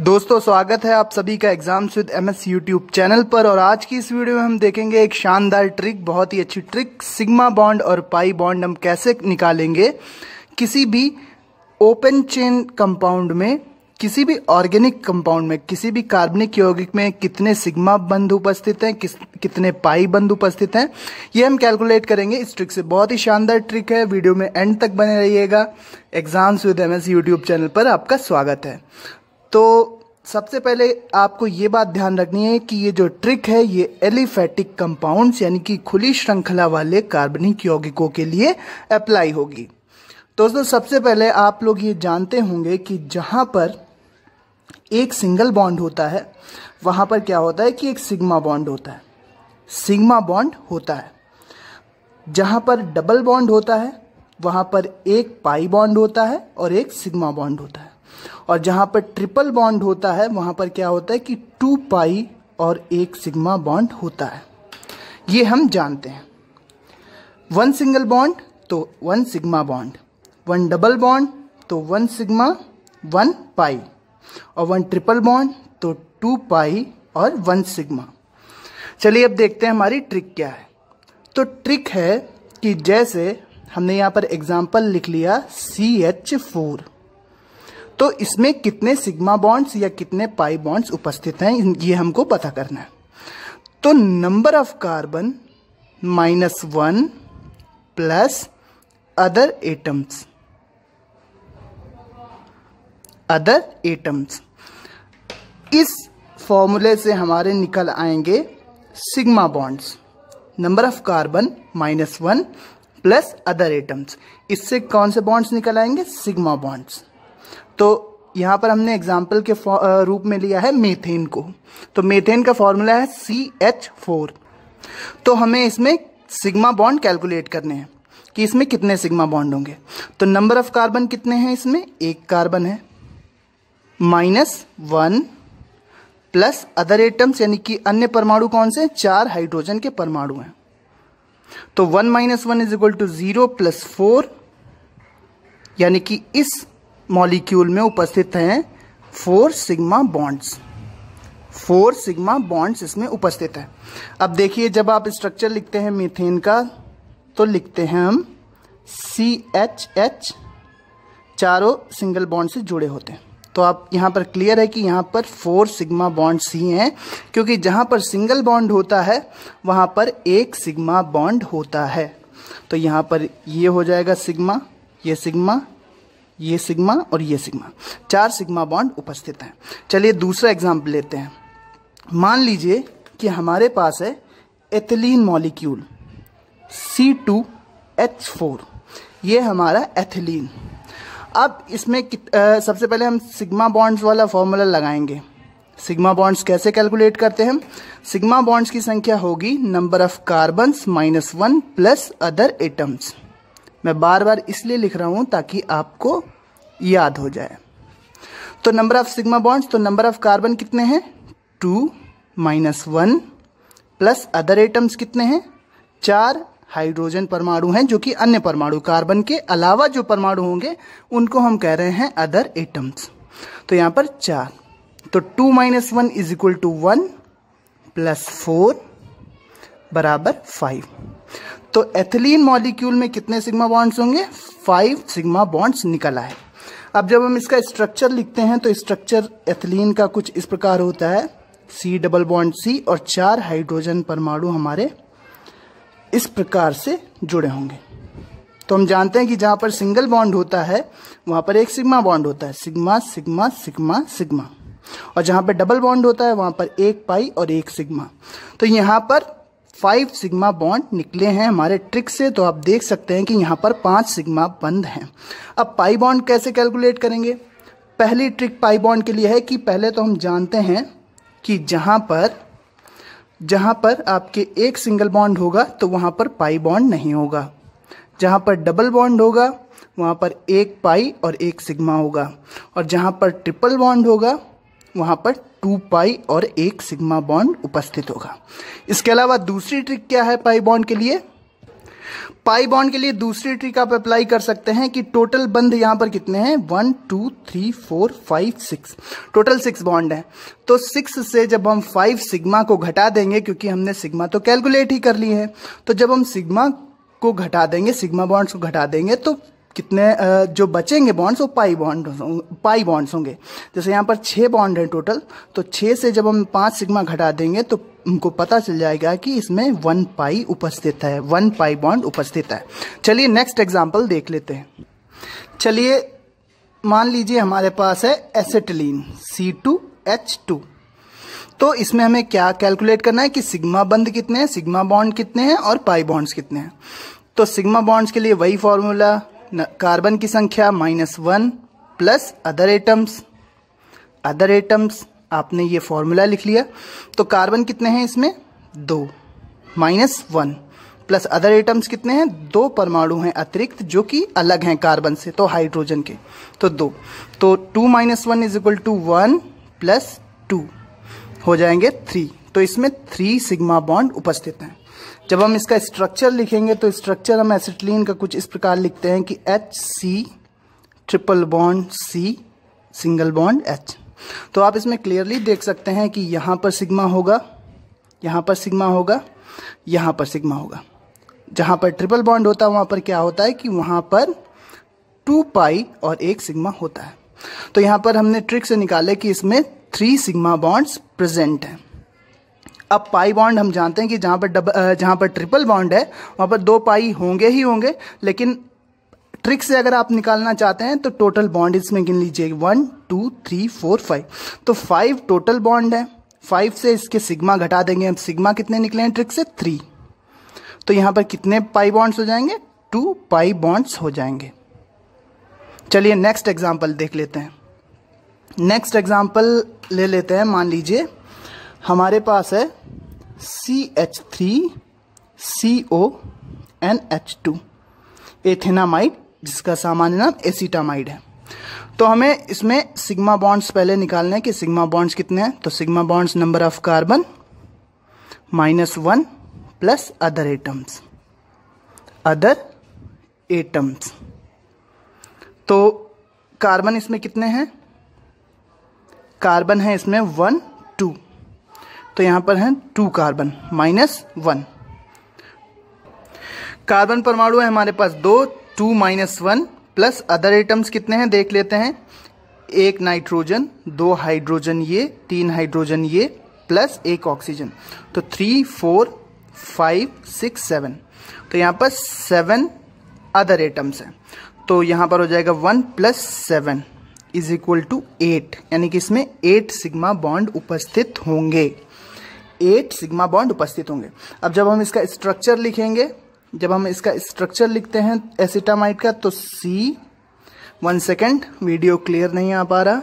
दोस्तों स्वागत है आप सभी का exams with MS YouTube channel पर और आज की इस वीडियो में हम देखेंगे एक शानदार ट्रिक बहुत ही अच्छी ट्रिक सिग्मा बॉन्ड और पाई बॉन्ड हम कैसे निकालेंगे किसी भी ओपन चेन कंपाउंड में किसी भी ऑर्गेनिक कंपाउंड में किसी भी कार्बनिक यौगिक में कितने सिग्मा बंद उपस्थित हैं किस कितने पाई बंद उपस्थित हैं ये हम कैलकुलेट करेंगे इस ट्रिक से बहुत ही शानदार ट्रिक है वीडियो में एंड तक बने रहिएगा exams with MS YouTube channel पर आपका स्वागत है तो सबसे पहले आपको ये बात ध्यान रखनी है कि ये जो ट्रिक है ये एलिफेटिक कंपाउंड्स यानी कि खुली श्रृंखला वाले कार्बनिक यौगिकों के लिए अप्लाई होगी तो दोस्तों सबसे पहले आप लोग ये जानते होंगे कि जहाँ पर एक सिंगल बॉन्ड होता है वहाँ पर क्या होता है कि एक सिग्मा बॉन्ड होता है सिग्मा बॉन्ड होता है जहाँ पर डबल बॉन्ड होता है वहाँ पर एक पाई बॉन्ड होता है और एक सिग्मा बॉन्ड होता है और जहां पर ट्रिपल बॉन्ड होता है वहां पर क्या होता है कि टू पाई और एक सिग्मा बॉन्ड होता है ये हम जानते हैं वन सिंगल बॉन्ड तो one sigma bond one double bond तो वन सिग्मा वन पाई और वन ट्रिपल बॉन्ड तो टू पाई और वन सिग्मा चलिए अब देखते हैं हमारी ट्रिक क्या है तो ट्रिक है कि जैसे हमने यहाँ पर एग्जाम्पल लिख लिया सी एच फोर तो इसमें कितने सिग्मा बॉन्ड्स या कितने पाई बॉन्ड्स उपस्थित हैं ये हमको पता करना है तो number of carbon minus one plus other atoms other atoms इस फॉर्मूले से हमारे निकल आएंगे sigma bonds number of carbon minus one plus other atoms इससे कौन से बॉन्ड्स निकल आएंगे सिग्मा बॉन्ड्स तो यहाँ पर हमने एग्जाम्पल के रूप में लिया है मेथेन को तो मेथेन का फॉर्मूला है सी एच फोर तो हमें इसमें सिग्मा बॉन्ड कैलकुलेट करने हैं कि इसमें कितने सिग्मा बॉन्ड होंगे तो नंबर ऑफ कार्बन कितने हैं इसमें एक कार्बन है minus one plus other atoms यानी कि अन्य परमाणु कौन से चार हाइड्रोजन के परमाणु हैं तो one minus one is equal to zero plus four यानी कि इस मॉलिक्यूल में उपस्थित हैं four sigma bonds four sigma bonds इसमें उपस्थित है अब देखिए जब आप स्ट्रक्चर लिखते हैं मीथेन का तो लिखते हैं हम सी एच एच चारों सिंगल बॉन्ड से जुड़े होते हैं तो आप यहाँ पर क्लियर है कि यहाँ पर फोर सिग्मा बॉन्ड्स ही हैं क्योंकि जहाँ पर सिंगल बॉन्ड होता है वहाँ पर एक सिग्मा बॉन्ड होता है तो यहाँ पर ये हो जाएगा सिग्मा ये सिग्मा ये सिग्मा और ये सिग्मा चार सिग्मा बॉन्ड उपस्थित हैं चलिए दूसरा एग्जाम्पल लेते हैं मान लीजिए कि हमारे पास है ethylene molecule C two H four ये हमारा एथिलीन अब इसमें आ, सबसे पहले हम सिग्मा बॉन्ड्स वाला फॉर्मूला लगाएंगे सिग्मा बॉन्ड्स कैसे कैलकुलेट करते हैं सिग्मा बॉन्ड्स की संख्या होगी number of carbons minus one plus other atoms मैं बार बार इसलिए लिख रहा हूं ताकि आपको याद हो जाए तो नंबर ऑफ सिग्मा बॉन्ड्स तो नंबर ऑफ कार्बन कितने हैं two minus one plus other atoms कितने हैं चार हाइड्रोजन परमाणु हैं जो कि अन्य परमाणु कार्बन के अलावा जो परमाणु होंगे उनको हम कह रहे हैं अदर एटम्स तो यहां पर चार तो two minus one is equal to one plus four बराबर फाइव तो एथिलीन मॉलिक्यूल में कितने सिग्मा बॉन्ड्स होंगे फाइव सिग्मा बॉन्ड्स निकल आए अब जब हम इसका स्ट्रक्चर लिखते हैं तो स्ट्रक्चर एथिलीन का कुछ इस प्रकार होता है सी डबल बॉन्ड सी और चार हाइड्रोजन परमाणु हमारे इस प्रकार से जुड़े होंगे तो हम जानते हैं कि जहां पर सिंगल बॉन्ड होता है वहां पर एक सिग्मा बॉन्ड होता है सिग्मा सिग्मा सिग्मा सिग्मा और जहां पर डबल बॉन्ड होता है वहां पर एक पाई और एक सिग्मा तो यहां पर फाइव सिग्मा बॉन्ड निकले हैं हमारे ट्रिक से तो आप देख सकते हैं कि यहाँ पर पाँच सिग्मा बंद हैं अब पाई बॉन्ड कैसे कैलकुलेट करेंगे पहली ट्रिक पाई बॉन्ड के लिए है कि पहले तो हम जानते हैं कि जहाँ पर जहाँ पर आपके एक सिंगल बॉन्ड होगा तो वहाँ पर पाई बॉन्ड नहीं होगा जहाँ पर डबल बॉन्ड होगा वहाँ पर एक पाई और एक सिग्मा होगा और जहाँ पर ट्रिपल बॉन्ड होगा वहाँ पर टू पाई और एक सिग्मा बॉन्ड उपस्थित होगा इसके अलावा दूसरी ट्रिक क्या है पाई बॉन्ड के लिए पाई बॉन्ड के लिए दूसरी ट्रिक आप अप्लाई कर सकते हैं कि टोटल बंद यहां पर कितने हैं one two three four five six total six bond है तो सिक्स से जब हम फाइव सिग्मा को घटा देंगे क्योंकि हमने सिग्मा तो कैलकुलेट ही कर ली है तो जब हम सिग्मा को घटा देंगे सिग्मा बॉन्ड्स को घटा देंगे तो कितने जो बचेंगे बॉन्ड्स वो पाई बॉन्ड पाई बॉन्ड्स होंगे जैसे यहाँ पर छः बॉन्ड हैं टोटल तो छः से जब हम पाँच सिग्मा घटा देंगे तो उनको पता चल जाएगा कि इसमें वन पाई उपस्थित है वन पाई बॉन्ड उपस्थित है चलिए नेक्स्ट एग्जाम्पल देख लेते हैं चलिए मान लीजिए हमारे पास है acetylene C two H two तो इसमें हमें क्या कैलकुलेट करना है कि सिग्मा बंद कितने हैं सिग्मा बॉन्ड कितने हैं और पाई बॉन्ड्स कितने हैं तो सिग्मा बॉन्ड्स के लिए वही फॉर्मूला कार्बन की संख्या minus one plus other atoms other atoms आपने ये फॉर्मूला लिख लिया तो कार्बन कितने हैं इसमें दो minus one plus other atoms कितने हैं दो परमाणु हैं अतिरिक्त जो कि अलग हैं कार्बन से तो हाइड्रोजन के तो दो तो two minus one is equal to one plus two हो जाएंगे थ्री तो इसमें थ्री सिग्मा बॉन्ड उपस्थित हैं जब हम इसका स्ट्रक्चर लिखेंगे तो स्ट्रक्चर हम एसिटलिन का कुछ इस प्रकार लिखते हैं कि H C triple bond C single bond H तो आप इसमें क्लियरली देख सकते हैं कि यहाँ पर सिग्मा होगा यहाँ पर सिग्मा होगा यहाँ पर सिग्मा होगा जहाँ पर ट्रिपल बॉन्ड होता है वहाँ पर क्या होता है कि वहाँ पर टू पाई और एक सिग्मा होता है तो यहाँ पर हमने ट्रिक से निकाले कि इसमें थ्री सिग्मा बॉन्ड्स प्रेजेंट हैं अब पाई बॉन्ड हम जानते हैं कि जहाँ पर डब जहाँ पर ट्रिपल बॉन्ड है वहाँ पर दो पाई होंगे ही होंगे लेकिन ट्रिक से अगर आप निकालना चाहते हैं तो टोटल बॉन्ड इसमें गिन लीजिए one two three four five तो फाइव टोटल बॉन्ड है फाइव से इसके सिग्मा घटा देंगे हम सिग्मा कितने निकले हैं ट्रिक से थ्री तो यहाँ पर कितने पाई बॉन्ड्स हो जाएंगे टू पाई बॉन्ड्स हो जाएंगे चलिए नेक्स्ट एग्जाम्पल देख लेते हैं नेक्स्ट एग्जाम्पल ले लेते हैं मान लीजिए हमारे पास है C H three C O N H two ethanamide जिसका सामान्य नाम एसीटामाइड है तो हमें इसमें सिग्मा बॉन्ड्स पहले निकालने हैं कि सिग्मा बॉन्ड्स कितने हैं तो sigma bonds number of carbon minus one plus other atoms other atoms तो कार्बन इसमें कितने हैं कार्बन है इसमें वन तो यहां पर है two carbon minus one carbon परमाणु है हमारे पास दो two minus one plus other atoms कितने हैं देख लेते हैं एक नाइट्रोजन दो हाइड्रोजन ये तीन हाइड्रोजन ये प्लस एक ऑक्सीजन तो three four five six seven तो यहां पर सेवन अदर एटम्स हैं तो यहां पर हो जाएगा one plus seven is equal to eight यानी कि इसमें एट सिग्मा बॉन्ड उपस्थित होंगे एट सिग्मा बॉन्ड उपस्थित होंगे अब जब हम इसका स्ट्रक्चर लिखेंगे जब हम इसका स्ट्रक्चर लिखते हैं एसिटामाइड का तो C one second video clear नहीं आ पा रहा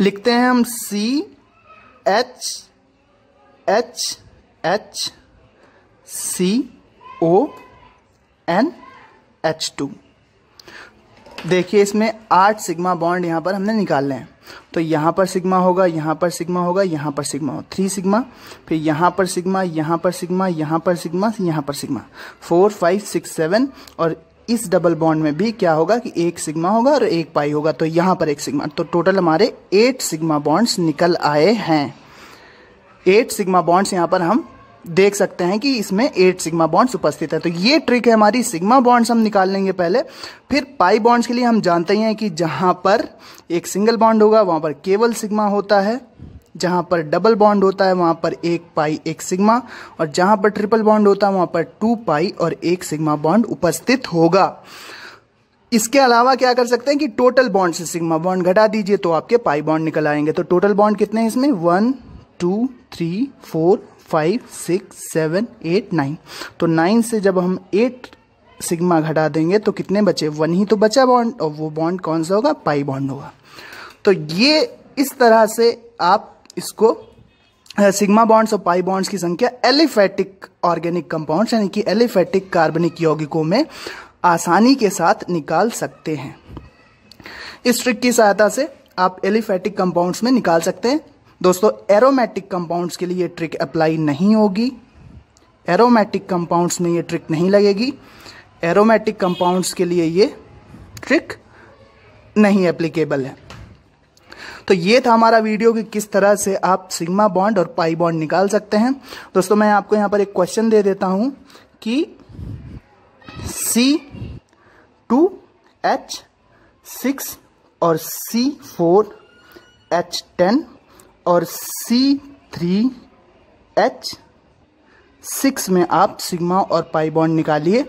लिखते हैं हम C H H H C O N H two देखिए इसमें आठ सिग्मा बॉन्ड यहां पर हमने निकाल हैं तो यहाँ पर सिग्मा होगा यहाँ पर सिग्मा होगा यहाँ पर सिग्मा होगा थ्री सिग्मा फिर यहाँ पर सिग्मा यहाँ पर सिग्मा यहाँ पर सिग्मा यहाँ पर sigma four five six seven और इस डबल बॉन्ड में भी क्या होगा कि एक सिग्मा होगा और एक पाई होगा तो यहाँ पर एक सिग्मा तो टोटल हमारे एट सिग्मा बॉन्ड्स निकल आए हैं एट सिग्मा बॉन्ड्स यहाँ पर हम देख सकते हैं कि इसमें एट सिग्मा बॉन्ड्स उपस्थित है तो ये ट्रिक है हमारी सिग्मा बॉन्ड्स हम निकाल लेंगे पहले फिर पाई बॉन्ड्स के लिए हम जानते ही हैं कि जहां पर एक सिंगल बॉन्ड होगा वहां पर केवल सिग्मा होता है जहां पर डबल बॉन्ड होता है वहां पर एक पाई एक सिग्मा और जहां पर ट्रिपल बॉन्ड होता है वहां पर टू पाई और एक सिग्मा बॉन्ड उपस्थित होगा इसके अलावा क्या कर सकते हैं कि टोटल बॉन्ड से सिग्मा बॉन्ड घटा दीजिए तो आपके पाई बॉन्ड निकल आएंगे तो टोटल बॉन्ड कितने हैं इसमें one two three four five six seven eight nine तो नाइन से जब हम एट सिग्मा घटा देंगे तो कितने बचे वन ही तो बचा बॉन्ड और वो बॉन्ड कौन सा होगा पाई बॉन्ड होगा तो ये इस तरह से आप इसको सिग्मा बॉन्ड्स और पाई बॉन्ड्स की संख्या एलिफेटिक ऑर्गेनिक कंपाउंड्स यानी कि एलिफेटिक कार्बनिक यौगिकों में आसानी के साथ निकाल सकते हैं इस ट्रिक की सहायता से आप एलिफेटिक कंपाउंड्स में निकाल सकते हैं दोस्तों एरोमेटिक कंपाउंड्स के लिए ये ट्रिक अप्लाई नहीं होगी एरोमेटिक कंपाउंड्स में ये ट्रिक नहीं लगेगी एरोमेटिक कंपाउंड्स के लिए ये ट्रिक नहीं एप्लीकेबल है तो ये था हमारा वीडियो कि किस तरह से आप सिग्मा बॉन्ड और पाई बॉन्ड निकाल सकते हैं दोस्तों मैं आपको यहां पर एक क्वेश्चन दे देता हूं कि सी टू एच सिक्स और सी फोर एच टेन और सी थ्री एच सिक्स में आप सिग्मा और पाई बॉन्ड निकालिए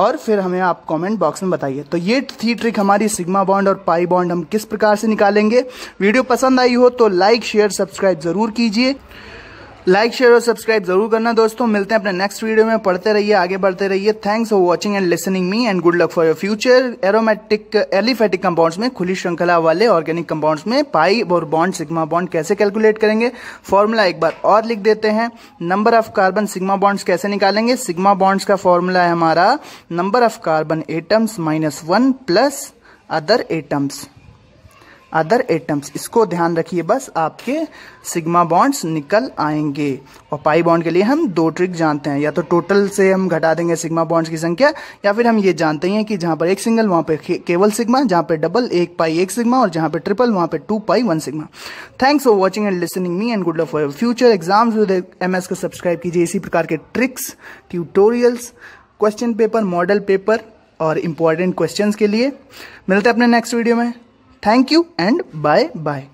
और फिर हमें आप कमेंट बॉक्स में बताइए तो ये थी ट्रिक हमारी सिग्मा बॉन्ड और पाई बॉन्ड हम किस प्रकार से निकालेंगे वीडियो पसंद आई हो तो लाइक शेयर सब्सक्राइब ज़रूर कीजिए लाइक शेयर और सब्सक्राइब जरूर करना दोस्तों मिलते हैं अपने नेक्स्ट वीडियो में पढ़ते रहिए आगे बढ़ते रहिए thanks for watching and listening me and good luck for your future aromatic aliphatic compounds में खुली श्रृंखला वाले ऑर्गेनिक कंपाउंड्स में पाई और बॉन्ड सिग्मा बॉन्ड कैसे कैलकुलेट करेंगे फॉर्मूला एक बार और लिख देते हैं number of carbon sigma bonds कैसे निकालेंगे सिग्मा बॉन्ड्स का फॉर्मूला है हमारा number of carbon atoms minus one plus other atoms other atoms इसको ध्यान रखिए बस आपके सिग्मा बॉन्ड्स निकल आएंगे और पाई बॉन्ड के लिए हम दो ट्रिक जानते हैं या तो टोटल से हम घटा देंगे सिग्मा बॉन्ड्स की संख्या या फिर हम ये जानते हैं कि जहां पर एक सिंगल वहां पे केवल सिग्मा जहां पे डबल एक पाई एक सिग्मा और जहां पे ट्रिपल वहां पे two pi one sigma thanks for watching and listening me and good love for future exams with M को सब्सक्राइब कीजिए इसी प्रकार के tricks tutorials question paper model paper और इंपॉर्टेंट क्वेश्चंस के लिए मिलते हैं अपने नेक्स्ट वीडियो में Thank you and bye bye.